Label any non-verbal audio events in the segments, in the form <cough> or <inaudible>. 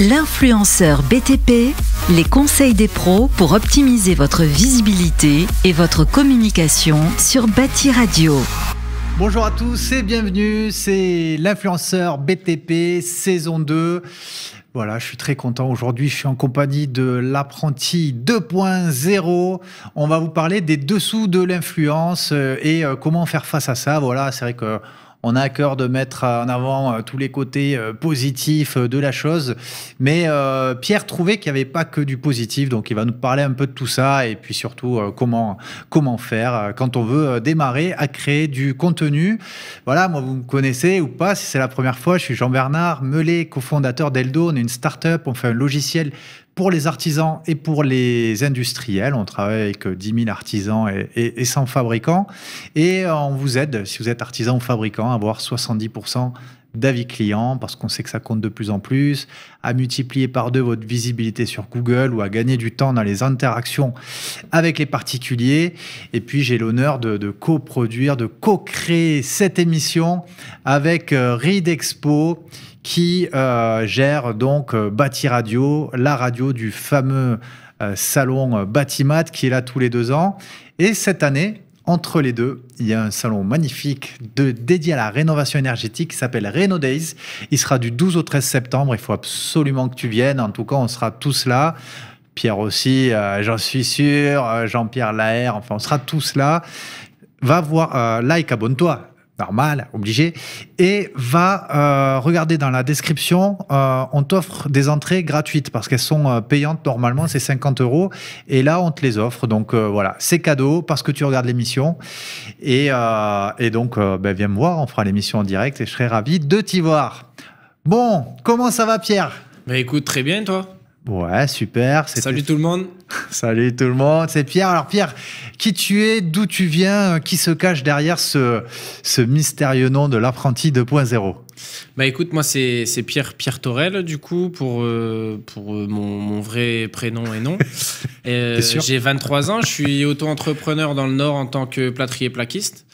L'influenceur BTP, les conseils des pros pour optimiser votre visibilité et votre communication sur Bâti Radio. Bonjour à tous et bienvenue, c'est l'influenceur BTP saison 2. Voilà, je suis très content. Aujourd'hui, je suis en compagnie de l'apprenti 2.0. On va vous parler des dessous de l'influence euh, et euh, comment faire face à ça. Voilà, c'est vrai que on a à cœur de mettre en avant euh, tous les côtés euh, positifs euh, de la chose. Mais Pierre trouvait qu'il n'y avait pas que du positif, donc il va nous parler un peu de tout ça et puis surtout comment, comment faire quand on veut démarrer à créer du contenu. Voilà, moi vous me connaissez ou pas, si c'est la première fois, je suis Jean-Bernard Melet, cofondateur d'Eldo, on est une start-up, on fait un logiciel pour les artisans et pour les industriels. On travaille avec 10 euh, 000 artisans et, 100 fabricants. Et euh, on vous aide, si vous êtes artisan ou fabricant, à avoir 70% d'avis clients, parce qu'on sait que ça compte de plus en plus, à multiplier par deux votre visibilité sur Google ou à gagner du temps dans les interactions avec les particuliers. Et puis j'ai l'honneur de, co coproduire, de co-créer cette émission avec euh, Reed Expo, qui euh, gère donc euh, Bâti Radio, la radio du fameux euh, salon Batimat qui est là tous les deux ans. Et cette année, entre les deux, il y a un salon magnifique de, dédié à la rénovation énergétique qui s'appelle Reno Days. Il sera du 12 au 13 septembre. Il faut absolument que tu viennes. En tout cas, on sera tous là. Pierre aussi, j'en suis sûr. Jean-Pierre Laher, enfin, on sera tous là. Va voir, like, abonne-toi normal, obligé, et va euh, regarder dans la description, euh, on t'offre des entrées gratuites parce qu'elles sont euh, payantes normalement, c'est 50 euros, et là on te les offre, donc voilà, c'est cadeau parce que tu regardes l'émission, et, et, donc ben, viens me voir, on fera l'émission en direct, et je serai ravi de t'y voir. Bon, comment ça va Pierre Bah écoute, très bien toi Ouais, super. Salut tout le monde. <laughs> Salut tout le monde. C'est Pierre. Alors Pierre, qui tu es, d'où tu viens, euh, qui se cache derrière ce, mystérieux nom de l'apprenti 2.0 bah écoute, moi c'est Pierre Pierre Torel du coup pour euh, pour euh, mon, vrai prénom et nom. <laughs> euh, J'ai 23 ans, je suis auto-entrepreneur dans le Nord en tant que plâtrier plaquiste.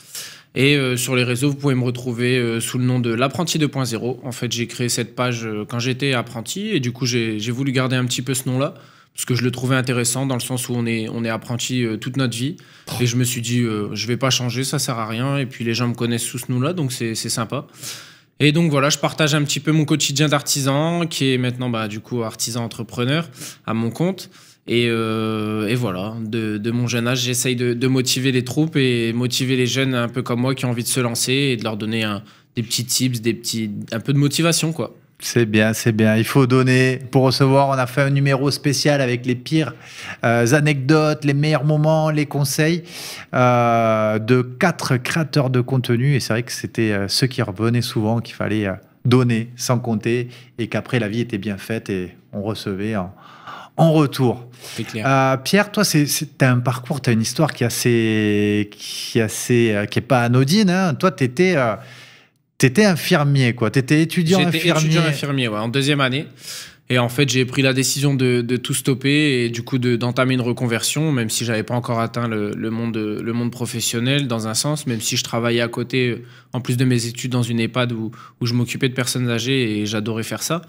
Et euh, sur les réseaux, vous pouvez me retrouver euh, sous le nom de l'apprenti 2.0. En fait, j'ai créé cette page euh, quand j'étais apprenti et du coup, j'ai voulu garder un petit peu ce nom-là parce que je le trouvais intéressant dans le sens où on est, on est apprenti toute notre vie. Et je me suis dit, je vais pas changer, ça sert à rien. Et puis les gens me connaissent sous ce nom-là, donc c'est sympa. Et donc voilà, je partage un petit peu mon quotidien d'artisan, qui est maintenant bah, du coup artisan entrepreneur à mon compte. Euh, et, voilà, de, mon jeune âge, j'essaye de, motiver les troupes et motiver les jeunes un peu comme moi qui ont envie de se lancer et de leur donner des petits tips, des petits, un peu de motivation, quoi. C'est bien, c'est bien. Il faut donner pour recevoir. On a fait un numéro spécial avec les pires euh, anecdotes, les meilleurs moments, les conseils euh, de quatre créateurs de contenu. Et c'est vrai que c'était ceux qui revenaient souvent qu'il fallait donner sans compter et qu'après la vie était bien faite et on recevait en retour. Euh, Pierre, toi, tu as un parcours, tu as une histoire qui est assez, qui est assez, euh, qui est pas anodine. Hein. Toi, tu étais, euh, infirmier, quoi. Tu étais étudiant infirmier. étudiant infirmier, ouais, en deuxième année. Et en fait, j'ai pris la décision de, tout stopper et du coup d'entamer une reconversion, même si j'avais pas encore atteint le, monde, le monde professionnel dans un sens, même si je travaillais à côté, en plus de mes études, dans une EHPAD où, où je m'occupais de personnes âgées et j'adorais faire ça.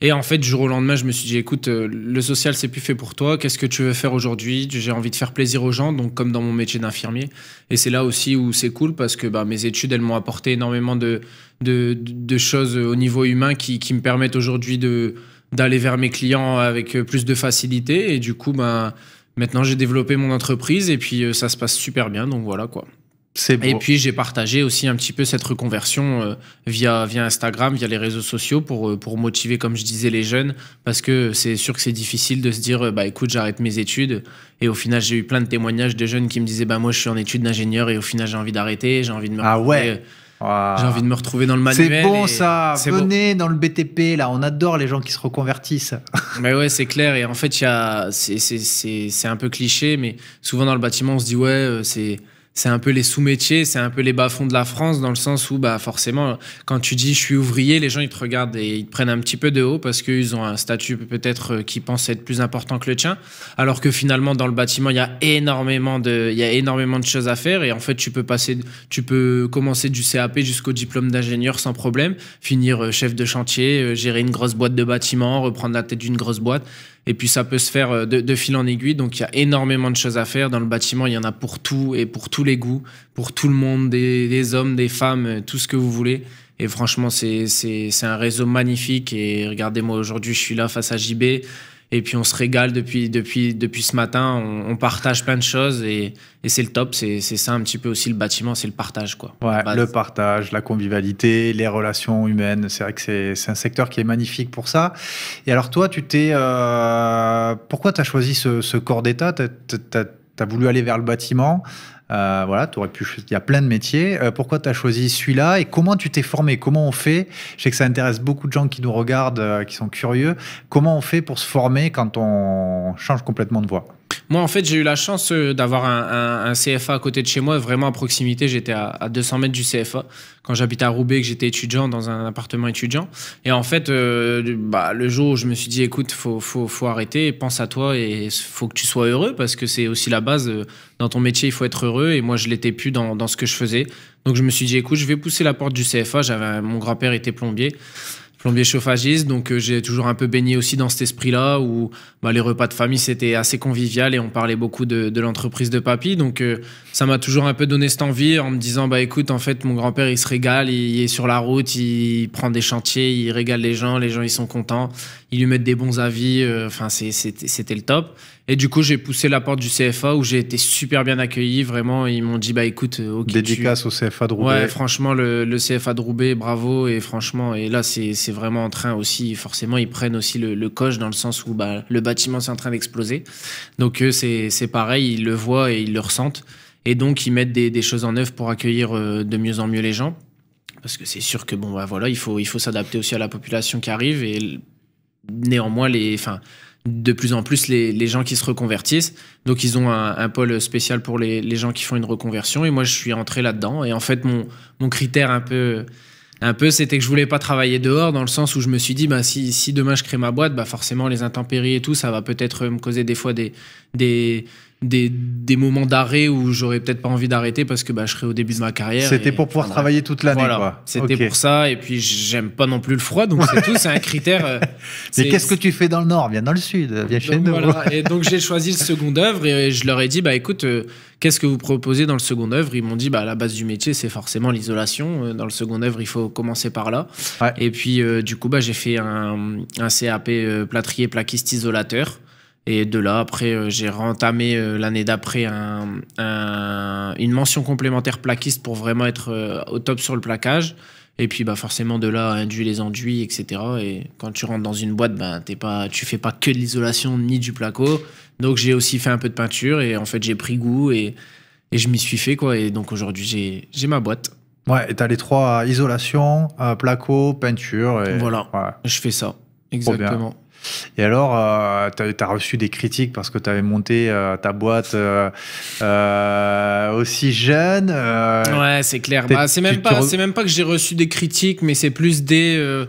Et en fait, du jour au lendemain, je me suis dit, écoute, euh, le social, c'est plus fait pour toi. Qu'est-ce que tu veux faire aujourd'hui J'ai envie de faire plaisir aux gens, donc comme dans mon métier d'infirmier. Et c'est là aussi où c'est cool parce que bah, mes études, elles m'ont apporté énormément de, de, choses au niveau humain qui, qui me permettent aujourd'hui de d'aller vers mes clients avec euh, plus de facilité. Et du coup, bah, maintenant, j'ai développé mon entreprise et puis euh, ça se passe super bien. Donc voilà quoi. Et puis j'ai partagé aussi un petit peu cette reconversion euh, via, via Instagram, via les réseaux sociaux pour, euh, pour motiver, comme je disais, les jeunes. Parce que c'est sûr que c'est difficile de se dire, euh, bah écoute, j'arrête mes études. Et au final, j'ai eu plein de témoignages de jeunes qui me disaient, bah moi je suis en études d'ingénieur et au final j'ai envie d'arrêter, j'ai envie de me Ah ouais J'ai envie de me retrouver dans le manuel. C'est bon ça, venez dans le BTP, là, on adore les gens qui se reconvertissent. <laughs> mais ouais, c'est clair, et en fait, c'est un peu cliché, mais souvent dans le bâtiment, on se dit, ouais, c'est c'est un peu les sous-métiers, c'est un peu les bas-fonds de la France, dans le sens où, bah, forcément, quand tu dis je suis ouvrier, les gens, ils te regardent et ils te prennent un petit peu de haut parce qu'ils ont un statut peut-être euh, qui pense être plus important que le tien. Alors que finalement, dans le bâtiment, il y a énormément de, il y a énormément de choses à faire et en fait, tu peux passer, tu peux commencer du CAP jusqu'au diplôme d'ingénieur sans problème, finir euh, chef de chantier, euh, gérer une grosse boîte de bâtiment, reprendre la tête d'une grosse boîte. Et puis ça peut se faire euh, de, fil en aiguille. Donc il y a énormément de choses à faire. Dans le bâtiment, il y en a pour tout et pour tous les goûts, pour tout le monde, des, des hommes, des femmes, euh, tout ce que vous voulez. Et franchement, c'est un réseau magnifique. Et regardez-moi aujourd'hui, je suis là face à JB. Et puis on se régale depuis, depuis, depuis ce matin, on, partage plein de choses et, c'est le top, c'est ça un petit peu aussi le bâtiment, c'est le partage. Quoi. Ouais, le partage, la convivialité, les relations humaines, c'est vrai que c'est un secteur qui est magnifique pour ça. Et alors toi, tu t'es... Euh, pourquoi tu as choisi ce, corps d'État Tu as, voulu aller vers le bâtiment euh, voilà, aurais pu. Il y a plein de métiers. Euh, pourquoi tu as choisi celui-là et comment tu t'es formé Comment on fait Je sais que ça intéresse beaucoup de gens qui nous regardent, euh, qui sont curieux. Comment on fait pour se former quand on change complètement de voie moi, en fait, j'ai eu la chance euh, d'avoir un, CFA à côté de chez moi, vraiment à proximité. J'étais à, à, 200 mètres du CFA quand j'habitais à Roubaix, que j'étais étudiant dans un appartement étudiant. Et en fait, euh, bah, le jour où je me suis dit, écoute, faut, faut, faut arrêter, pense à toi et faut que tu sois heureux parce que c'est aussi la base. Euh, dans ton métier, il faut être heureux. Et moi, je l'étais plus dans, dans ce que je faisais. Donc, je me suis dit, écoute, je vais pousser la porte du CFA. J'avais, mon grand-père était plombier plombier chauffagiste, donc euh, j'ai toujours un peu baigné aussi dans cet esprit-là où bah, les repas de famille c'était assez convivial et on parlait beaucoup de, l'entreprise de papy, donc euh, ça m'a toujours un peu donné cette envie en me disant bah écoute en fait mon grand-père il se régale, il est sur la route, il prend des chantiers, il régale les gens, les gens ils sont contents, ils lui mettent des bons avis, euh, enfin c'était le top. Et du coup, j'ai poussé la porte du CFA où j'ai été super bien accueilli. Vraiment, ils m'ont dit bah écoute, euh, Dédicace au CFA de Roubaix. Ouais, franchement, le, le, CFA de Roubaix, bravo. Et franchement, et là, c'est vraiment en train aussi. Forcément, ils prennent aussi le, coche dans le sens où bah, le bâtiment c'est en train d'exploser. Donc c'est c'est pareil, ils le voient et ils le ressentent. Et donc, ils mettent des, des choses en œuvre pour accueillir euh, de mieux en mieux les gens. Parce que c'est sûr que bon, bah voilà, il faut il faut s'adapter aussi à la population qui arrive et néanmoins les, de plus en plus les, gens qui se reconvertissent. Donc ils ont un, pôle spécial pour les, gens qui font une reconversion. Et moi, je suis entré là-dedans. Et en fait, mon, mon, critère un peu, un peu c'était que je voulais pas travailler dehors, dans le sens où je me suis dit, bah, si, si demain je crée ma boîte, bah, forcément les intempéries et tout, ça va peut-être me causer des fois des, des des, moments d'arrêt où j'aurais peut-être pas envie d'arrêter parce que bah, je serais au début de ma carrière. C'était pour pouvoir travailler toute l'année. c'était pour ça. Et puis j'aime pas non plus le froid, donc c'est <laughs> tout, c'est un critère. Euh, mais qu'est-ce que tu fais dans le nord Viens dans le sud, viens chez nous. Et donc j'ai <laughs> choisi le second œuvre et je leur ai dit bah écoute, euh, qu'est-ce que vous proposez dans le second œuvre Ils m'ont dit bah la base du métier c'est forcément l'isolation. Euh, dans le second œuvre il faut commencer par là. Et puis du coup bah j'ai fait un, un CAP plâtrier plaquiste isolateur. Et de là, après, euh, j'ai rentamé euh, l'année d'après une mention complémentaire plaquiste pour vraiment être euh, au top sur le plaquage. Et puis bah forcément de là, induit les enduits, etc. Et quand tu rentres dans une boîte, ben bah, ne t'es pas, tu fais pas que de l'isolation ni du placo. Donc j'ai aussi fait un peu de peinture et en fait j'ai pris goût et, je m'y suis fait quoi. Et donc aujourd'hui j'ai ma boîte. Ouais, et as les trois isolation, placo, peinture. Voilà. Je fais ça. Exactement. Et alors, euh, tu as, reçu des critiques parce que tu avais monté euh, ta boîte euh, aussi jeune. ouais, c'est clair. Bah, c'est même, pas, même pas que j'ai reçu des critiques, mais c'est plus des.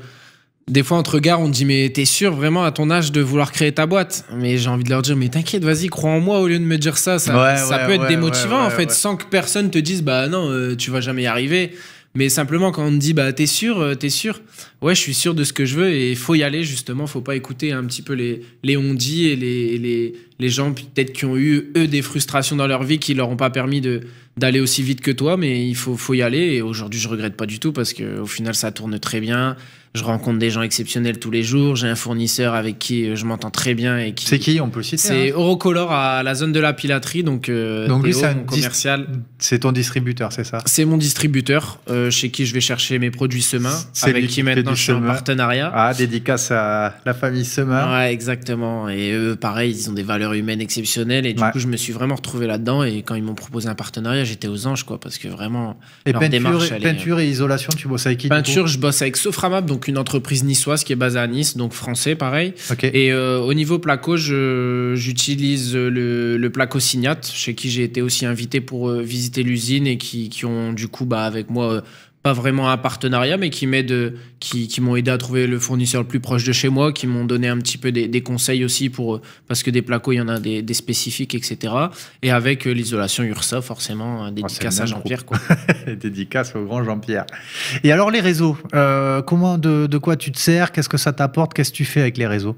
des fois, entre gars, on dit Mais t'es sûr vraiment à ton âge de vouloir créer ta boîte Mais j'ai envie de leur dire Mais t'inquiète, vas-y, crois en moi au lieu de me dire ça. Ça, peut être démotivant en fait, sans que personne te dise Bah non, tu vas jamais y arriver. Mais simplement, quand on te dit, bah, t'es sûr, euh, t'es sûr, ouais, je suis sûr de ce que je veux et il faut y aller, justement, faut pas écouter un petit peu les, les on-dit et les, les, gens, peut-être, qui ont eu, eux, des frustrations dans leur vie qui leur ont pas permis de, d'aller aussi vite que toi, mais il faut, faut y aller. Et aujourd'hui, je regrette pas du tout parce qu'au final, ça tourne très bien je rencontre des gens exceptionnels tous les jours. J'ai un fournisseur avec qui euh, je m'entends très bien et qui. C'est qui On peut le citer. C'est hein. à la zone de la pilaterie, donc. Euh, donc lui, c'est un commercial. C'est ton distributeur, c'est ça C'est mon distributeur euh, chez qui je vais chercher mes produits semains avec qui maintenant je suis en partenariat. Ah, dédicace à la famille Semin. Ouais, exactement. Et eux, pareil, ils ont des valeurs humaines exceptionnelles et du coup, je me suis vraiment retrouvé là-dedans. Et quand ils m'ont proposé un partenariat, j'étais aux anges, quoi, parce que vraiment. Et leur peinture, et, peinture et isolation, tu bosses avec qui Peinture, je bosse avec Soframab, donc une entreprise niçoise qui est basée à Nice, donc français pareil. Et euh, au niveau placo, j'utilise le, placo Signat, chez qui j'ai été aussi invité pour euh, visiter l'usine et qui, ont du coup bah, avec moi euh, pas vraiment un partenariat, mais qui qui, qui m'ont aidé à trouver le fournisseur le plus proche de chez moi, qui m'ont donné un petit peu des, conseils aussi pour, parce que des placos, il y en a des, spécifiques, etc. Et avec euh, l'isolation URSA, forcément, oh, dédicace à Jean-Pierre, quoi. <laughs> dédicace au grand Jean-Pierre. Et alors, les réseaux, euh, comment, de, quoi tu te sers? Qu'est-ce que ça t'apporte? Qu'est-ce que tu fais avec les réseaux?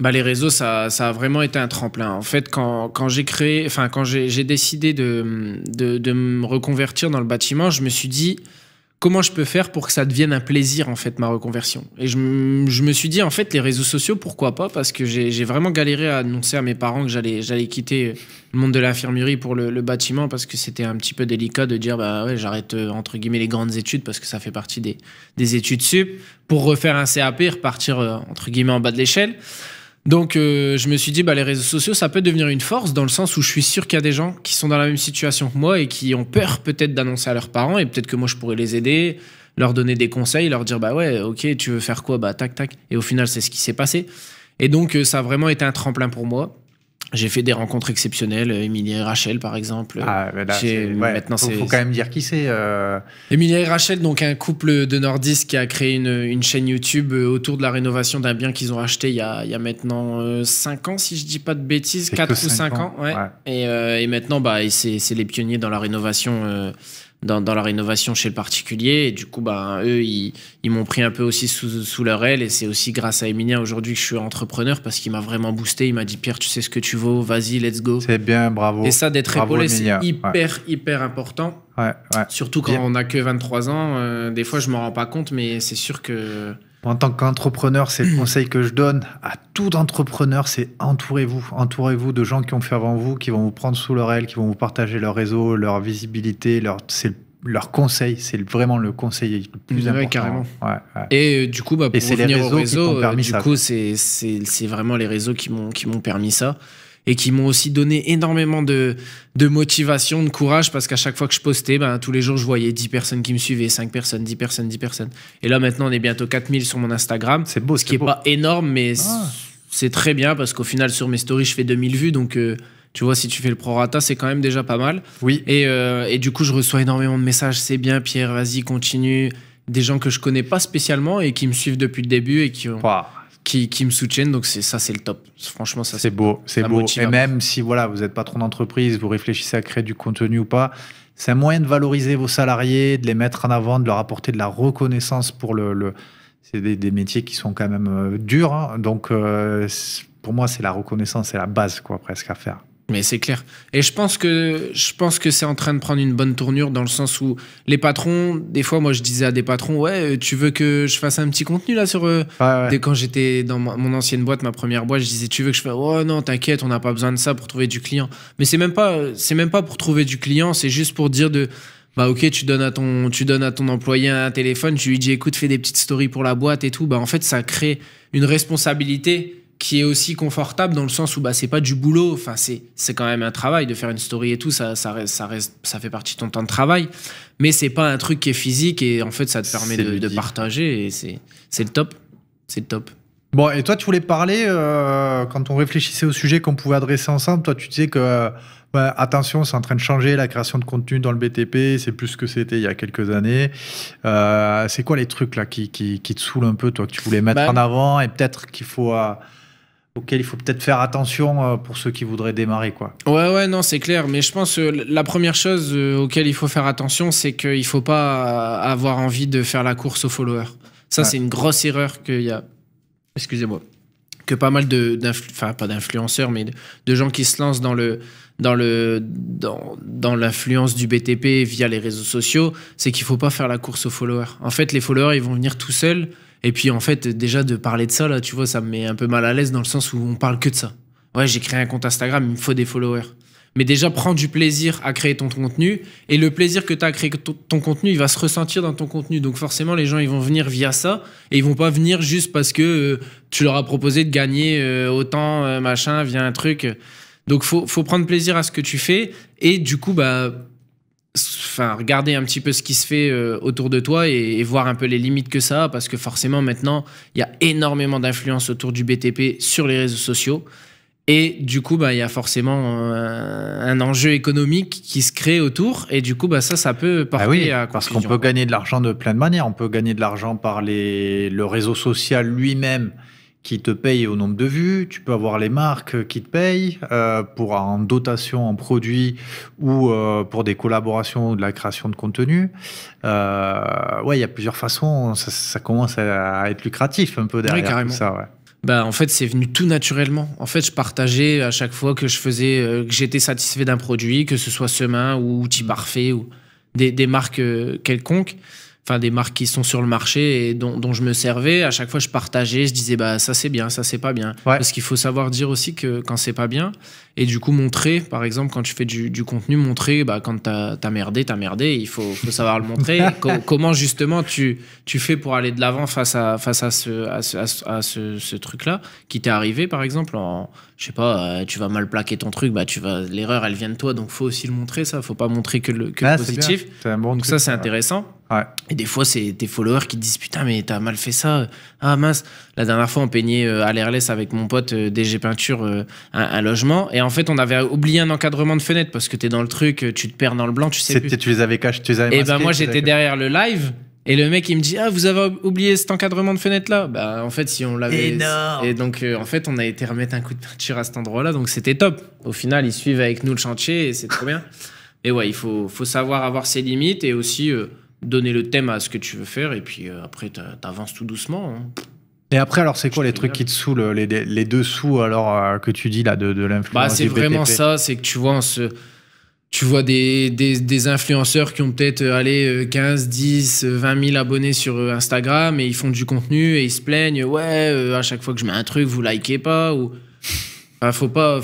Bah, les réseaux, ça, ça a vraiment été un tremplin. En fait, quand, quand j'ai créé, enfin, quand j'ai décidé de, de, de me reconvertir dans le bâtiment, je me suis dit, comment je peux faire pour que ça devienne un plaisir en fait ma reconversion et je, me suis dit en fait les réseaux sociaux pourquoi pas parce que j'ai vraiment galéré à annoncer à mes parents que j'allais quitter le monde de l'infirmerie pour le, bâtiment parce que c'était un petit peu délicat de dire bah ouais j'arrête euh, entre guillemets les grandes études parce que ça fait partie des, des études sup pour refaire un CAP repartir euh, entre guillemets en bas de l'échelle donc euh, je me suis dit, bah, les réseaux sociaux, ça peut devenir une force dans le sens où je suis sûr qu'il y a des gens qui sont dans la même situation que moi et qui ont peur peut-être d'annoncer à leurs parents et peut-être que moi je pourrais les aider, leur donner des conseils, leur dire, bah ouais, ok, tu veux faire quoi Bah tac, tac. Et au final, c'est ce qui s'est passé. Et donc euh, ça a vraiment été un tremplin pour moi. J'ai fait des rencontres exceptionnelles, Emilia euh, et Rachel par exemple. Ah, bah faut, quand même dire qui c'est. Euh. Émilie et Rachel, donc un couple de nordistes qui a créé une, chaîne YouTube euh, autour de la rénovation d'un bien qu'ils ont acheté il y, a, maintenant 5 ans, si je dis pas de bêtises, 4 ou 5 ans. ouais. Et, maintenant, bah, c'est les pionniers dans la rénovation dans, dans, leur innovation chez le particulier. Et du coup, bah, eux, ils, m'ont pris un peu aussi sous, sous leur aile. Et c'est aussi grâce à Emilien aujourd'hui que je suis entrepreneur parce qu'il m'a vraiment boosté. Il m'a dit Pierre, tu sais ce que tu vaux, vas-y, let's go. C'est bien, bravo. Et ça, d'être épaulé, c'est hyper, hyper important. Ouais, ouais. Surtout quand on n'a que 23 ans. Euh, des fois, je m'en rends pas compte, mais c'est sûr que en tant qu'entrepreneur, c'est le mm. conseil que je donne à tout entrepreneur, c'est entourez-vous. Entourez-vous de gens qui ont fait avant vous, qui vont vous prendre sous leur aile, qui vont vous partager leur réseau, leur visibilité, leur, c'est leur conseil. C'est vraiment le conseil le plus important. Et euh, du coup, bah, pour réseaux au réseau, euh, du coup, c'est vraiment les réseaux qui m'ont permis ça et qui m'ont aussi donné énormément de, de motivation, de courage, parce qu'à chaque fois que je postais, ben, tous les jours, je voyais 10 personnes qui me suivaient, 5 personnes, 10 personnes, 10 personnes. Et là, maintenant, on est bientôt 4000 sur mon Instagram. C'est beau, ce qui n'est pas énorme, mais ah. c'est très bien, parce qu'au final, sur mes stories, je fais 2000 vues, donc. Euh, tu vois, si tu fais le prorata, c'est quand même déjà pas mal. Oui. Euh, et, du coup, je reçois énormément de messages. C'est bien, Pierre, vas-y, continue des gens que je connais pas spécialement et qui me suivent depuis le début et qui ont, qui, me soutiennent. Donc c'est ça, c'est le top. Franchement, ça c'est beau, c'est beau. Et même si voilà, vous êtes patron d'entreprise, vous réfléchissez à créer du contenu ou pas, c'est un moyen de valoriser vos salariés, de les mettre en avant, de leur apporter de la reconnaissance pour le. le... C'est des, métiers qui sont quand même euh, durs, hein. donc euh, pour moi c'est la reconnaissance, c'est la base quoi presque à faire. Mais c'est clair. Et je pense que je pense que c'est en train de prendre une bonne tournure dans le sens où les patrons, des fois, moi, je disais à des patrons, ouais, euh, tu veux que je fasse un petit contenu là sur. eux Dès quand j'étais dans mon ancienne boîte, ma première boîte, je disais, tu veux que je fasse, oh non, t'inquiète, on n'a pas besoin de ça pour trouver du client. Mais c'est même pas, c'est même pas pour trouver du client, c'est juste pour dire de, bah ok tu donnes à ton tu donnes à ton employé un téléphone tu lui dis écoute fais des petites stories pour la boîte et tout bah en fait ça crée une responsabilité qui est aussi confortable dans le sens où bah c'est pas du boulot enfin c'est c'est quand même un travail de faire une story et tout ça ça ça ça fait partie de ton temps de travail mais c'est pas un truc qui est physique et en fait ça te permet de, partager et c'est c'est le top c'est le top bon et toi tu voulais parler euh, quand on réfléchissait au sujet qu'on pouvait adresser ensemble toi tu disais que euh, bah, attention, c'est en train de changer la création de contenu dans le BTP, c'est plus ce que c'était il y a quelques années. Euh, c'est quoi les trucs là qui, qui, te saoulent un peu, toi, tu voulais mettre bah, en avant et peut-être qu'il faut auquel il faut peut-être faire attention euh, pour ceux qui voudraient démarrer quoi. Ouais ouais non c'est clair mais je pense que euh, la première chose euh, auquel il faut faire attention c'est qu'il faut pas avoir envie de faire la course aux followers. Ça c'est une grosse erreur qu'il y a excusez-moi que pas mal de enfin pas d'influenceurs mais de, gens qui se lancent dans le dans le l'influence du BTP via les réseaux sociaux, c'est qu'il faut pas faire la course aux followers. En fait les followers ils vont venir tout seuls et puis en fait, déjà de parler de ça, là, tu vois, ça me met un peu mal à l'aise dans le sens où on parle que de ça. Ouais, j'ai créé un compte Instagram, il me faut des followers. Mais déjà, prends du plaisir à créer ton contenu. Et le plaisir que tu as à créer ton, contenu, il va se ressentir dans ton contenu. Donc forcément, les gens, ils vont venir via ça. Et ils vont pas venir juste parce que euh, tu leur as proposé de gagner euh, autant, euh, machin, via un truc. Donc faut, faut prendre plaisir à ce que tu fais. Et du coup, bah enfin, regarder un petit peu ce qui se fait euh, autour de toi et, voir un peu les limites que ça a, parce que forcément maintenant, il y a énormément d'influence autour du BTP sur les réseaux sociaux. Et du coup, bah, il y a forcément euh, un, enjeu économique qui se crée autour. Et du coup, bah, ça, ça peut ah porter Parce qu'on peut gagner de l'argent de plein de manières. On peut gagner de l'argent par le réseau social lui-même qui te payent au nombre de vues, tu peux avoir les marques euh, qui te payent euh, pour en dotation en produits ou euh, pour des collaborations ou de la création de contenu. ouais, il y a plusieurs façons, ça, commence à être lucratif un peu derrière ça. Bah, en fait, c'est venu tout naturellement. En fait, je partageais à chaque fois que je faisais, que j'étais satisfait d'un produit, que ce soit Semin ou Outil mm. Parfait ou des marques quelconques enfin des marques qui sont sur le marché et dont, je me servais. À chaque fois, je partageais, je disais bah ça c'est bien, ça c'est pas bien. Parce qu'il faut savoir dire aussi que quand c'est pas bien, et du coup, montrer, par exemple, quand tu fais du, contenu, montrer bah, quand t'as merdé, t'as merdé, il faut, savoir le montrer. <laughs> comment justement tu, tu fais pour aller de l'avant face à, face à ce, à ce, à ce, truc-là qui t'est arrivé, par exemple, en, je sais pas, euh, tu vas mal plaquer ton truc, bah, tu vas l'erreur, elle vient de toi, donc faut aussi le montrer, ça. Faut pas montrer que le, que positif. donc ça, c'est intéressant. Ouais. Et des fois, c'est tes followers qui te disent putain, mais t'as mal fait ça. Ah mince. La dernière fois, on peignait euh, à l'airless avec mon pote euh, DG Peinture euh, un, logement. Et en fait, on avait oublié un encadrement de fenêtre parce que t'es dans le truc, tu te perds dans le blanc, tu sais plus. Tu les avais cachés, tu les avais Et ben moi, j'étais derrière le live. Et le mec, il me dit Ah, vous avez oublié cet encadrement de fenêtre là Bah, en fait, si on l'avait. Et donc, en fait, on a été remettre un coup de peinture à cet endroit-là, donc c'était top. Au final, ils suivent avec nous le chantier et c'est trop bien. <laughs> Mais ouais, il faut, faut savoir avoir ses limites et aussi donner le thème à ce que tu veux faire. Et puis après, t'avances tout doucement. Hein. Et après, alors, c'est quoi les trucs qui te saoulent, euh, les, les dessous alors euh, que tu dis là de, de bah, l'influence C'est vraiment ça, c'est que tu vois, tu vois des, des, influenceurs qui ont peut-être 15, 10, 20 000 abonnés sur euh, Instagram et ils font du contenu et ils se plaignent Ouais, à chaque fois que je mets un truc, vous likez pas. Ou... ne bah, faut pas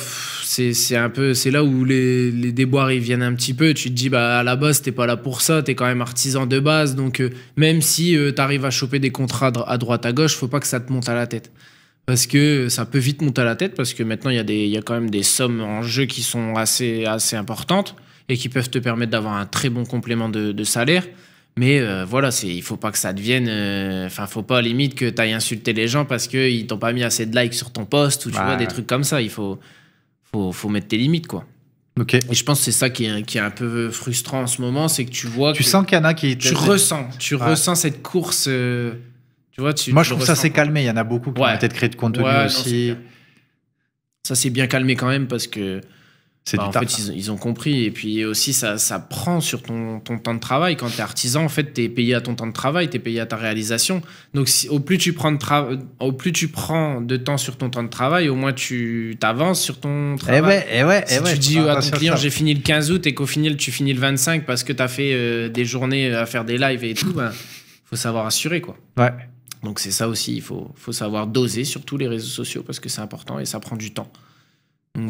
c'est un peu c'est là où les, les, déboires viennent un petit peu tu te dis bah à la base t'es pas là pour ça t'es quand même artisan de base donc euh, même si tu euh, t'arrives à choper des contrats à droite à gauche faut pas que ça te monte à la tête parce que ça peut vite monter à la tête parce que maintenant il y a des y a quand même des sommes en jeu qui sont assez assez importantes et qui peuvent te permettre d'avoir un très bon complément de, salaire mais euh, voilà, c'est il faut pas que ça devienne. Enfin, faut pas limite que tu insulter les gens parce que ils t'ont pas mis assez de likes sur ton poste ou tu vois des trucs comme ça. Il faut, faut, mettre tes limites, quoi. Ok. Et je pense que c'est ça qui est, un peu frustrant en ce moment, c'est que tu vois. Tu sens qu'il y en a qui. Tu ressens, tu ressens cette course. Euh, tu vois, tu, Moi, je trouve ça s'est calmé. Il y en a beaucoup qui ont peut-être créé de contenu aussi. ça s'est bien calmé quand même parce que bah, en fait, ils, ont compris. Et puis aussi, ça, prend sur ton, ton, temps de travail. Quand tu es artisan, en fait, tu es payé à ton temps de travail, tu es payé à ta réalisation. Donc, si, au, plus tu prends de au plus tu prends de temps sur ton temps de travail, au moins tu t'avances sur ton eh travail. Et ouais, et eh ouais, si eh tu dis ah, à ton client, j'ai fini le 15 août et qu'au final, tu finis le 25 parce que tu as fait euh, des journées à faire des lives et tout, il ben, faut savoir assurer, quoi. Ouais. Donc, c'est ça aussi. Il faut, faut savoir doser sur tous les réseaux sociaux parce que c'est important et ça prend du temps.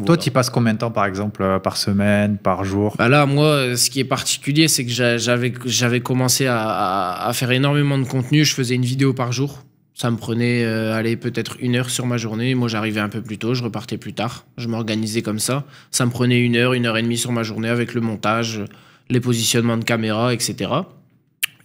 Toi, tu passes combien de temps, par exemple, euh, par semaine, par jour bah Là, moi, ce qui est particulier, c'est que j'avais, commencé à, faire énormément de contenu. Je faisais une vidéo par jour. Ça me prenait, euh, peut-être une heure sur ma journée. Moi, j'arrivais un peu plus tôt, je repartais plus tard. Je m'organisais comme ça. Ça me prenait une heure, une heure et demie sur ma journée avec le montage, les positionnements de caméra, etc.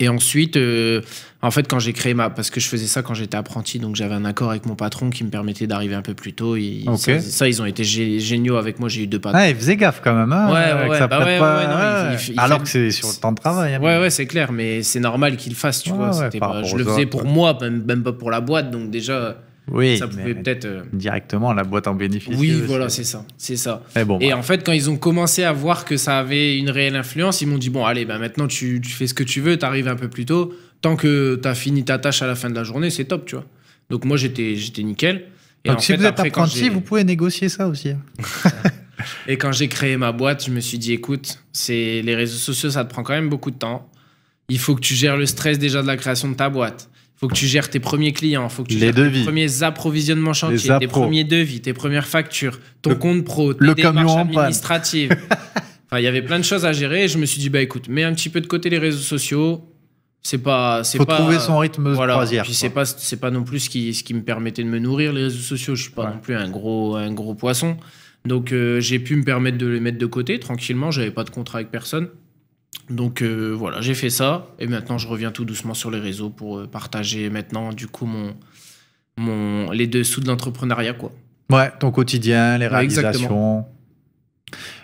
Et ensuite, euh, en fait, quand j'ai créé ma. Parce que je faisais ça quand j'étais apprenti, donc j'avais un accord avec mon patron qui me permettait d'arriver un peu plus tôt. Et ça, ils ont été géniaux avec moi. J'ai eu deux patrons. Ah, ils faisaient gaffe quand même. Hein, ouais, ouais, Alors que c'est sur le temps de travail. Hein, ouais, ouais, c'est clair, mais c'est normal qu'ils le fassent, tu vois. je le faisais pour moi, même, pas pour la boîte, donc déjà. Oui, ça pouvait peut-être euh, directement la boîte en bénéfice. Oui, voilà, c'est ça, c'est ça. Et, bah. en fait, quand ils ont commencé à voir que ça avait une réelle influence, ils m'ont dit bon, allez, bah, maintenant tu, tu fais ce que tu veux, t'arrives un peu plus tôt tant que tu as fini ta tâche à la fin de la journée, c'est top, tu vois. Donc moi, j'étais nickel. Et Donc si vous êtes apprenti, vous pouvez négocier ça aussi. Hein. <laughs> et quand j'ai créé ma boîte, je me suis dit, écoute, c'est les réseaux sociaux, ça te prend quand même beaucoup de temps. Il faut que tu gères le stress déjà de la création de ta boîte. Il faut que tu gères tes premiers clients, il faut que tu les devis. tes premiers approvisionnements chantiers, tes premiers devis, tes premières factures, ton compte pro, tes le démarches administratives. <laughs> enfin, il y avait plein de choses à gérer je me suis dit, bah écoute, mets un petit peu de côté les réseaux sociaux, c'est pas c'est faut trouver son rythme de croisière puis c'est pas c'est pas non plus ce qui ce qui me permettait de me nourrir les réseaux sociaux je suis pas non plus un gros un gros poisson donc euh, j'ai pu me permettre de les mettre de côté tranquillement j'avais pas de contrat avec personne donc euh, voilà j'ai fait ça et maintenant je reviens tout doucement sur les réseaux pour euh, partager maintenant du coup mon mon les dessous de l'entrepreneuriat quoi ouais ton quotidien les réalisations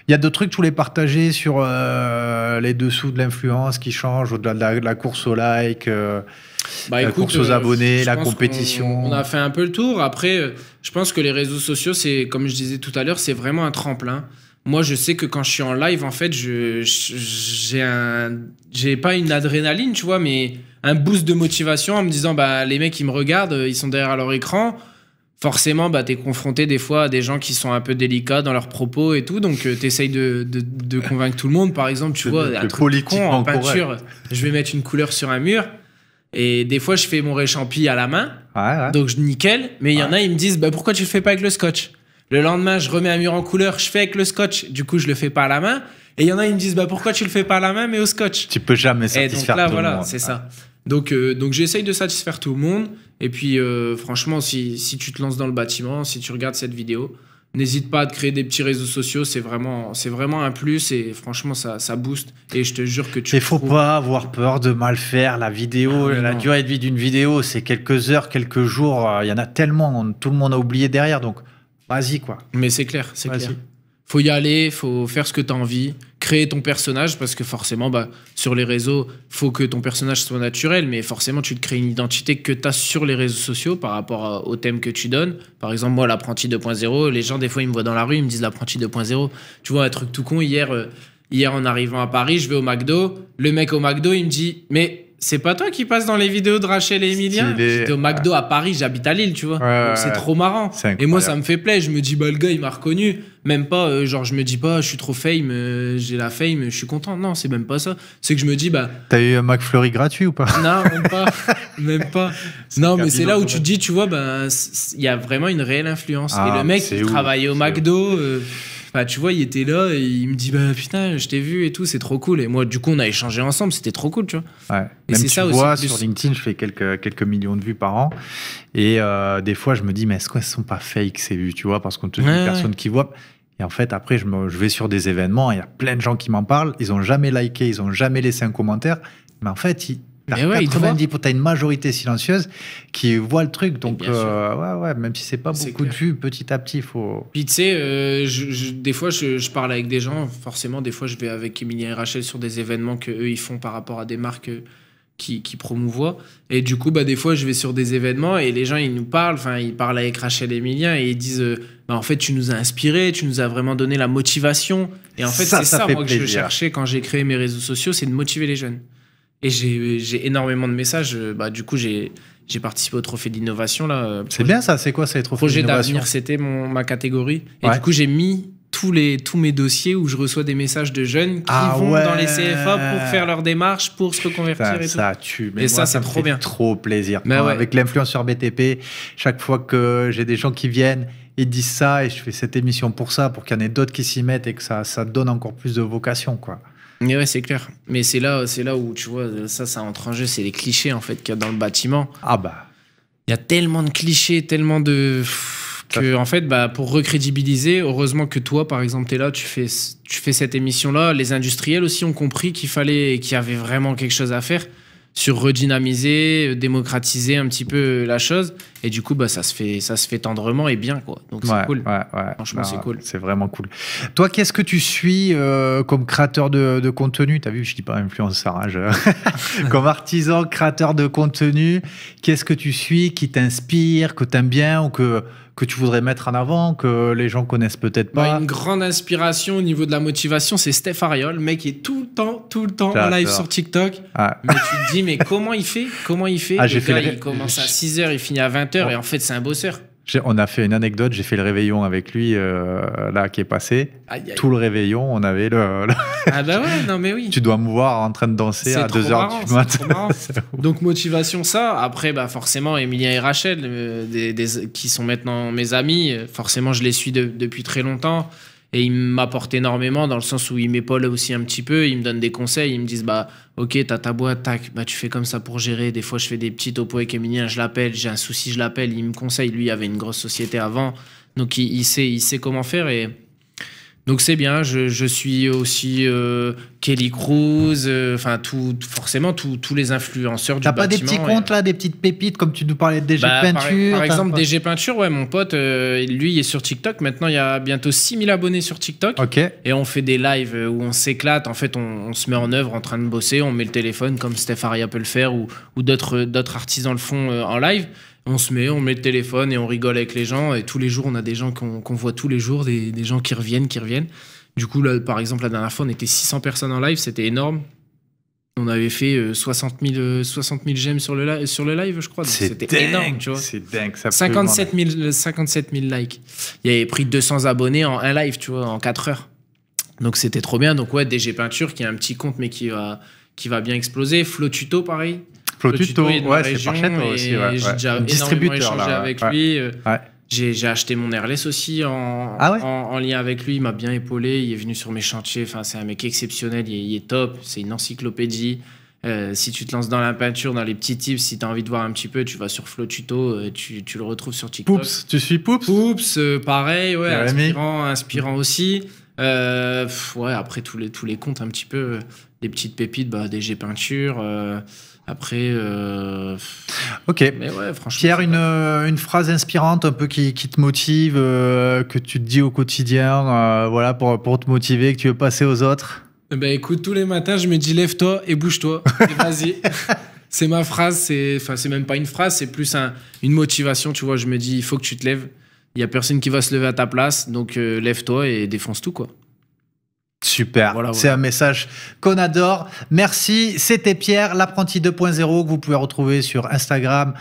il y a deux trucs, tous les partager sur euh, les dessous de l'influence qui changent, au-delà de la, course au like, euh, bah, la course aux euh, abonnés, la compétition. On, a fait un peu le tour. Après, je pense que les réseaux sociaux, c'est comme je disais tout à l'heure, c'est vraiment un tremplin. Moi, je sais que quand je suis en live, en fait, je j'ai un pas une adrénaline, tu vois, mais un boost de motivation en me disant bah les mecs ils me regardent, ils sont derrière leur écran forcément, bah, es confronté des fois à des gens qui sont un peu délicats dans leurs propos et tout, donc euh, tu essayes de, de, convaincre tout le monde. Par exemple, tu vois, un truc con en peinture, je vais mettre une couleur sur un mur. Et des fois, je fais mon réchampi à la main, donc je nickel. Mais il y en a, ils me disent, bah, pourquoi tu le fais pas avec le scotch Le lendemain, je remets un mur en couleur, je fais avec le scotch. Du coup, je le fais pas à la main. Et il y en a, ils me disent, bah, pourquoi tu le fais pas à la main, mais au scotch Tu peux jamais satisfaire et donc là, voilà, c'est ça. Donc, euh, donc j'essaye de satisfaire tout le monde. Et puis, euh, franchement, si, tu te lances dans le bâtiment, si tu regardes cette vidéo, n'hésite pas à te créer des petits réseaux sociaux. C'est vraiment, c'est vraiment un plus et franchement, ça, ça booste. Et je te jure que tu. Il faut pas avoir peur de mal faire la vidéo. Ah, la durée de vie d'une vidéo, c'est quelques heures, quelques jours. Euh, il y en a tellement, tout le monde a oublié derrière. Donc, vas-y, quoi. Mais c'est clair, c'est clair faut y aller, faut faire ce que t'as envie, créer ton personnage parce que forcément bah sur les réseaux, faut que ton personnage soit naturel mais forcément tu te crées une identité que tu sur les réseaux sociaux par rapport au thème que tu donnes. Par exemple, moi l'apprenti 2.0, les gens des fois ils me voient dans la rue, ils me disent l'apprenti 2.0. Tu vois un truc tout con hier euh, hier en arrivant à Paris, je vais au McDo, le mec au McDo, il me dit "Mais c'est pas toi qui passe dans les vidéos de Rachel et Emilien J'étais au McDo à Paris, j'habite à Lille, tu vois. c'est trop marrant. Et moi, ça me fait plaisir. Je me dis, bah, le gars, il m'a reconnu. Même pas, euh, genre, je me dis pas, je suis trop fame, euh, j'ai la fame, je suis content. Non, c'est même pas ça. C'est que je me dis, bah. T'as eu un McFlurry gratuit ou pas Non, même pas. <laughs> même pas. Non, mais c'est là où tu dis, tu vois, bah, il y a vraiment une réelle influence. et ah, le mec, qui travaillait au McDo. Bah, tu vois, il était là et il me dit Bah putain, je t'ai vu et tout, c'est trop cool. Et moi, du coup, on a échangé ensemble, c'était trop cool, tu vois. Ouais. ça vois, Sur LinkedIn, je fais quelques, quelques millions de vues par an. Et euh, des fois, je me dis Mais est-ce qu'elles sont pas fake ces vues, tu vois Parce qu'on te dit personne qui voit. Et en fait, après, je, me, je vais sur des événements, il y a plein de gens qui m'en parlent, ils n'ont jamais liké, ils n'ont jamais laissé un commentaire. Mais en fait, T'as ouais, as une majorité silencieuse qui voit le truc. Donc, euh, ouais, ouais, même si c'est pas beaucoup de vues, petit à petit, il faut. Puis, tu sais, euh, des fois, je, parle avec des gens. Forcément, des fois, je vais avec Emilien et Rachel sur des événements qu'eux, ils font par rapport à des marques euh, qui, promouvoient. Et du coup, bah, des fois, je vais sur des événements et les gens, ils nous parlent. Enfin, ils parlent avec Rachel et Emilien et ils disent bah, En fait, tu nous as inspiré, tu nous as vraiment donné la motivation. Et en fait, c'est ça, moi, que je cherchais quand j'ai créé mes réseaux sociaux c'est de motiver les jeunes. Et j'ai énormément de messages. Euh, bah, du coup, j'ai j'ai participé au trophée d'innovation là. Euh, c'est bien ça, c'est quoi ces trophées Projet d'avenir, c'était ma catégorie et du coup, j'ai mis tous les tous mes dossiers où je reçois des messages de jeunes qui ah vont dans les CFA pour faire leur démarche, pour se reconvertir et et ça Tue. Mais et ça, ça me trop fait bien. trop plaisir. Bah mais ouais. Avec l'influenceur BTP, chaque fois que j'ai des gens qui viennent ils disent ça et je fais cette émission pour ça, pour qu'il y en ait d'autres qui s'y mettent et que ça, ça donne encore plus de vocation. quoi. Mais c'est clair. Mais c'est là, c'est là où tu vois, ça, ça entre en jeu, c'est les clichés en fait qu'il y a dans le bâtiment. Ah bah. Il y a tellement de clichés, tellement de que en fait, bah, pour recrédibiliser, heureusement que toi, par exemple, tu es là, tu fais, tu fais cette émission-là. Les industriels aussi ont compris qu'il fallait, qu'il y avait vraiment quelque chose à faire sur redynamiser, démocratiser un petit peu la chose. Et du coup, bah, ça, se fait, ça se fait tendrement et bien. Quoi. Donc, c'est cool. Franchement, c'est cool. C'est vraiment cool. Toi, qu'est-ce que tu suis euh, comme créateur de, contenu Tu as vu, je dis pas influence, rage. Hein, <laughs> comme artisan, créateur de contenu. Qu'est-ce que tu suis qui t'inspire, que tu aimes bien ou que que tu voudrais mettre en avant, que les gens connaissent peut-être bah, pas Une grande inspiration au niveau de la motivation, c'est Steph Ariol, mec qui est tout le temps, tout le temps en live sur TikTok. Ah. Mais tu te dis, mais comment il fait Comment il fait ah, il commence à 6h, il finit à 20h, et en fait, c'est un bosseur. On a fait une anecdote, j'ai fait le réveillon avec lui, euh, là, qui est passé. Tout le réveillon, on avait le, Ah bah ouais, non mais oui. <laughs> tu dois me voir en train de danser à 2h du matin. <laughs> Donc motivation, ça. Après, bah, forcément, Emilien et Rachel, euh, qui sont maintenant mes amis, euh, forcément, je les suis depuis très longtemps. Et ils m'apportent énormément dans le sens où ils m'épaulent aussi un petit peu, ils me donnent des conseils, ils me disent, bah Ok, t'as ta boîte, tac, bah tu fais comme ça pour gérer. Des fois, je fais des petits topos avec Emilien, je l'appelle, j'ai un souci, je l'appelle, il me conseille. Lui, il avait une grosse société avant, donc il, sait, il sait comment faire et donc c'est bien, je, suis aussi euh, Kelly Cruz, euh, enfin tout, forcément tous les influenceurs du bâtiment. T'as pas des petits comptes là, des petites pépites comme tu nous parlais de DG bah, Peinture Par, exemple, DG Peinture, ouais, mon pote, euh, lui il est sur TikTok. Maintenant, il y a bientôt 6000 abonnés sur TikTok. Et on fait des lives où on s'éclate. En fait, on, se met en œuvre en train de bosser, on met le téléphone comme Steph Aria peut le faire ou, ou d'autres artisans le font en live on se met, on met le téléphone et on rigole avec les gens. Et tous les jours, on a des gens qu'on voit tous les jours, des, gens qui reviennent, qui reviennent. Du coup, par exemple, la dernière fois, on était 600 personnes en live, c'était énorme. On avait fait 60 000, 60 j'aime sur, le sur le live, je crois. C'était énorme, tu vois. C'est dingue, ça 57 000, 57 likes. Il y avait pris 200 abonnés en un live, tu vois, en 4 heures. Donc c'était trop bien. Donc ouais, DG Peinture, qui a un petit compte, mais qui va, qui va bien exploser. Flo Tuto, pareil. Flow Tuto, ouais, c'est aussi. Ouais, J'ai déjà Distributeur, énormément échangé avec lui. Euh, j'ai acheté mon Airless aussi ah en, en, lien avec lui. Il m'a bien épaulé. Il est venu sur mes chantiers. Enfin, c'est un mec exceptionnel. Il est, top. C'est une encyclopédie. Euh, si tu te lances dans la peinture, dans les petits tips, si tu as envie de voir un petit peu, tu vas sur Flow Tuto, euh, tu, le retrouves sur TikTok. Poups, tu suis Poups Poups, pareil, ouais, inspirant, inspirant, aussi. ouais, après tous les, tous les comptes un petit peu, des petites pépites, bah, DG Peinture. Après. Euh, ok. Mais franchement, Pierre, euh, une, phrase inspirante un peu qui, te motive, euh, que tu te dis au quotidien, voilà, pour, te motiver, que tu veux passer aux autres eh Ben écoute, tous les matins, je me dis lève-toi et bouge-toi. <laughs> Vas-y. c'est ma phrase, c'est même pas une phrase, c'est plus une motivation, tu vois. Je me dis il faut que tu te lèves. Il n'y a personne qui va se lever à ta place, donc lève-toi et défonce tout, quoi. Super. C'est un message qu'on adore. Merci. C'était Pierre, l'apprenti 2.0 que vous pouvez retrouver sur Instagram.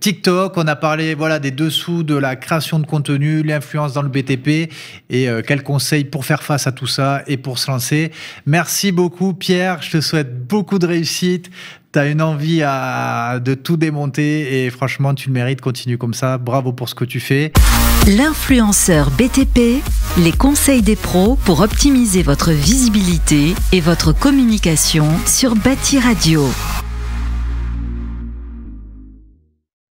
TikTok, on a parlé voilà des dessous de la création de contenu, l'influence dans le BTP et euh, quels conseils pour faire face à tout ça et pour se lancer. Merci beaucoup Pierre, je te souhaite beaucoup de réussite T'as une envie de tout démonter et franchement, tu le mérites. Continue comme ça. Bravo pour ce que tu fais. L'influenceur BTP, les conseils des pros pour optimiser votre visibilité et votre communication sur Bâti Radio.